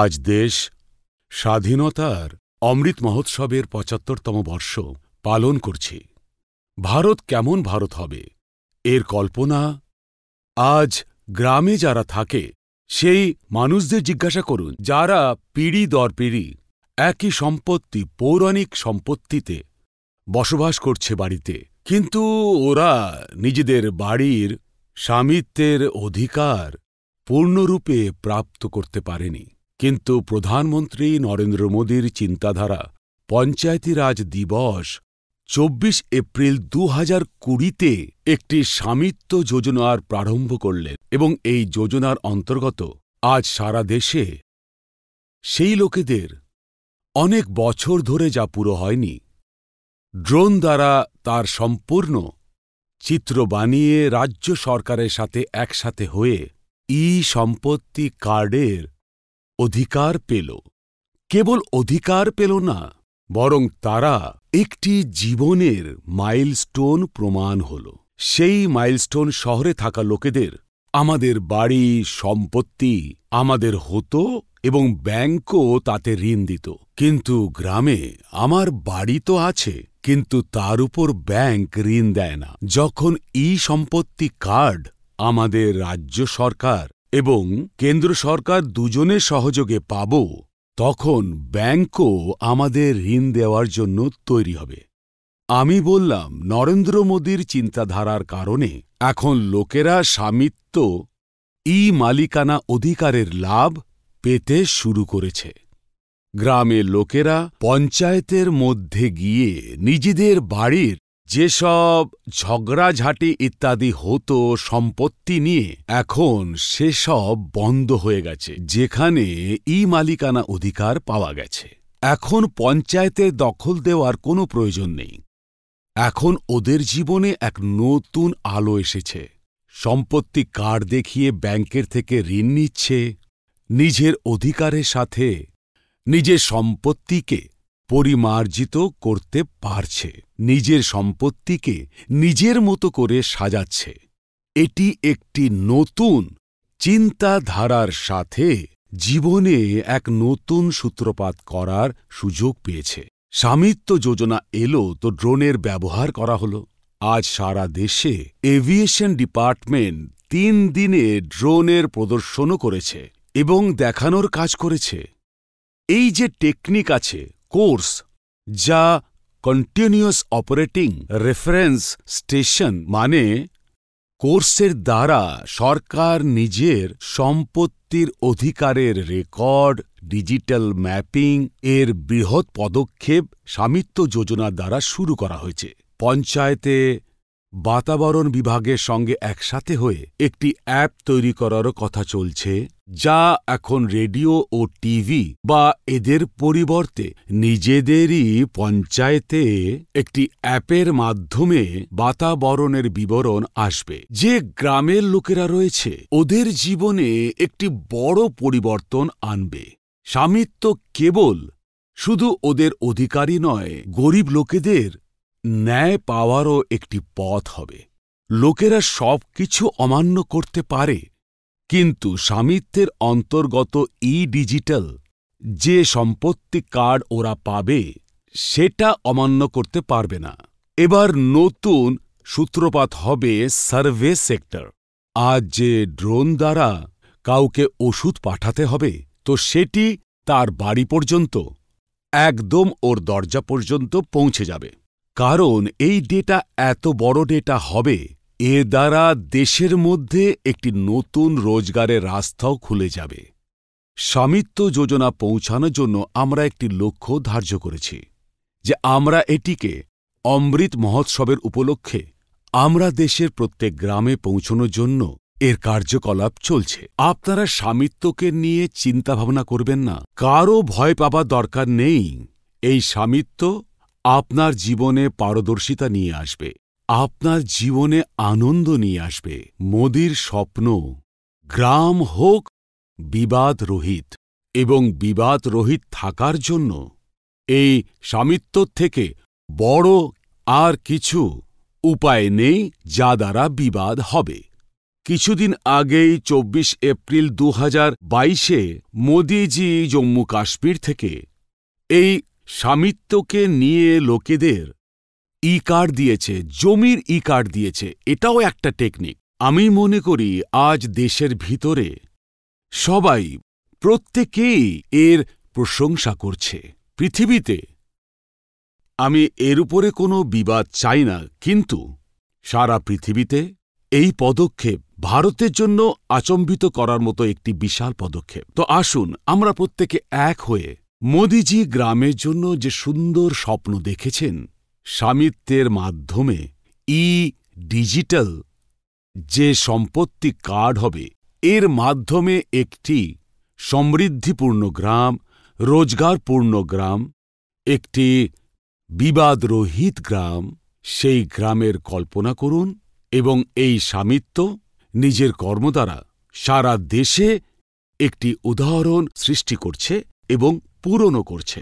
আজ দেশ স্বাধীনতার অমৃত মহোৎসবের পঁচাত্তরতম বর্ষ পালন করছে ভারত কেমন ভারত হবে এর কল্পনা আজ গ্রামে যারা থাকে সেই মানুষদের জিজ্ঞাসা করুন যারা পিড়ি দর পিড়ি একই সম্পত্তি পৌরাণিক সম্পত্তিতে বসবাস করছে বাড়িতে কিন্তু ওরা নিজেদের বাড়ির স্বামিত্বের অধিকার পূর্ণরূপে প্রাপ্ত করতে পারেনি কিন্তু প্রধানমন্ত্রী নরেন্দ্র মোদীর চিন্তাধারা পঞ্চায়েতি রাজ দিবস চব্বিশ এপ্রিল দু হাজার কুড়িতে একটি স্বামিত্ব যোজনার প্রারম্ভ করলেন এবং এই যোজনার অন্তর্গত আজ সারা দেশে সেই লোকেদের অনেক বছর ধরে যা পুরো হয়নি ড্রোন দ্বারা তার সম্পূর্ণ চিত্র বানিয়ে রাজ্য সরকারের সাথে একসাথে হয়ে ই সম্পত্তি কার্ডের অধিকার পেল কেবল অধিকার পেল না বরং তারা একটি জীবনের মাইলস্টোন প্রমাণ হল সেই মাইলস্টোন শহরে থাকা লোকেদের আমাদের বাড়ি সম্পত্তি আমাদের হতো এবং ব্যাংকও তাতে ঋণ দিত কিন্তু গ্রামে আমার বাড়ি তো আছে কিন্তু তার উপর ব্যাংক ঋণ দেয় না যখন ই সম্পত্তি কার্ড আমাদের রাজ্য সরকার এবং কেন্দ্র সরকার দুজনের সহযোগে পাব তখন ব্যাংকও আমাদের ঋণ দেওয়ার জন্য তৈরি হবে আমি বললাম নরেন্দ্র মোদীর চিন্তাধারার কারণে এখন লোকেরা স্বামিত্ব ই মালিকানা অধিকারের লাভ পেতে শুরু করেছে গ্রামের লোকেরা পঞ্চায়েতের মধ্যে গিয়ে নিজেদের বাড়ির যেসব ঝগড়াঝাটি ইত্যাদি হতো সম্পত্তি নিয়ে এখন সেসব বন্ধ হয়ে গেছে যেখানে ই মালিকানা অধিকার পাওয়া গেছে এখন পঞ্চায়েতের দখল দেওয়ার কোনো প্রয়োজন নেই এখন ওদের জীবনে এক নতুন আলো এসেছে সম্পত্তি কার্ড দেখিয়ে ব্যাংকের থেকে ঋণ নিচ্ছে নিজের অধিকারের সাথে নিজের সম্পত্তিকে পরিমার্জিত করতে পারছে নিজের সম্পত্তিকে নিজের মতো করে সাজাচ্ছে এটি একটি নতুন চিন্তাধারার সাথে জীবনে এক নতুন সূত্রপাত করার সুযোগ পেয়েছে স্বামিত্ব যোজনা এলো তো ড্রোনের ব্যবহার করা হল আজ সারা দেশে এভিয়েশন ডিপার্টমেন্ট তিন দিনে ড্রোনের প্রদর্শনও করেছে এবং দেখানোর কাজ করেছে এই যে টেকনিক আছে কোর্স যা কন্টিনিউয়াস অপারেটিং রেফারেন্স স্টেশন মানে কোর্সের দ্বারা সরকার নিজের সম্পত্তির অধিকারের রেকর্ড ডিজিটাল ম্যাপিং এর বৃহৎ পদক্ষেপ স্বামিত্ব যোজনা দ্বারা শুরু করা হয়েছে পঞ্চায়েতে বাতাবরণ বিভাগের সঙ্গে একসাথে হয়ে একটি অ্যাপ তৈরি করারও কথা চলছে যা এখন রেডিও ও টিভি বা এদের পরিবর্তে নিজেদেরই পঞ্চায়েতে একটি অ্যাপের মাধ্যমে বাতাবরণের বিবরণ আসবে যে গ্রামের লোকেরা রয়েছে ওদের জীবনে একটি বড় পরিবর্তন আনবে স্বামিত্ব কেবল শুধু ওদের অধিকারই নয় গরিব লোকেদের ন্যায় পাওয়ারও একটি পথ হবে লোকেরা সব কিছু অমান্য করতে পারে কিন্তু স্বামিত্বের অন্তর্গত ই ডিজিটাল যে সম্পত্তি কার্ড ওরা পাবে সেটা অমান্য করতে পারবে না এবার নতুন সূত্রপাত হবে সার্ভে সেক্টর আজ যে ড্রোন দ্বারা কাউকে ওষুধ পাঠাতে হবে তো সেটি তার বাড়ি পর্যন্ত একদম ওর দরজা পর্যন্ত পৌঁছে যাবে কারণ এই ডেটা এত বড় ডেটা হবে এ দ্বারা দেশের মধ্যে একটি নতুন রোজগারের রাস্তাও খুলে যাবে স্বামিত্ব যোজনা পৌঁছানোর জন্য আমরা একটি লক্ষ্য ধার্য করেছি যে আমরা এটিকে অমৃত মহোৎসবের উপলক্ষে আমরা দেশের প্রত্যেক গ্রামে পৌঁছনোর জন্য এর কার্যকলাপ চলছে আপনারা স্বামিত্বকে নিয়ে চিন্তাভাবনা করবেন না কারও ভয় পাবার দরকার নেই এই স্বামিত্ব আপনার জীবনে পারদর্শিতা নিয়ে আসবে আপনার জীবনে আনন্দ নিয়ে আসবে মোদির স্বপ্ন গ্রাম হোক বিবাদ রহিত এবং বিবাদ রহিত থাকার জন্য এই স্বামিত্ব থেকে বড় আর কিছু উপায় নেই যা দ্বারা বিবাদ হবে কিছুদিন আগেই ২৪ এপ্রিল দু হাজার বাইশে মোদিজি জম্মু কাশ্মীর থেকে এই স্বামিত্বকে নিয়ে লোকেদের ই কার্ড দিয়েছে জমির ই কার্ড দিয়েছে এটাও একটা টেকনিক আমি মনে করি আজ দেশের ভিতরে সবাই প্রত্যেকেই এর প্রশংসা করছে পৃথিবীতে আমি এর উপরে কোনো বিবাদ চাই না কিন্তু সারা পৃথিবীতে এই পদক্ষেপ ভারতের জন্য আচম্বিত করার মতো একটি বিশাল পদক্ষেপ তো আসুন আমরা প্রত্যেকে এক হয়ে মোদিজি গ্রামের জন্য যে সুন্দর স্বপ্ন দেখেছেন স্বামিত্বের মাধ্যমে ই ডিজিটাল যে সম্পত্তি কার্ড হবে এর মাধ্যমে একটি সমৃদ্ধিপূর্ণ গ্রাম রোজগারপূর্ণ গ্রাম একটি বিবাদরহিত গ্রাম সেই গ্রামের কল্পনা করুন এবং এই স্বামিত্ব নিজের কর্ম দ্বারা সারা দেশে একটি উদাহরণ সৃষ্টি করছে এবং পূরণও করছে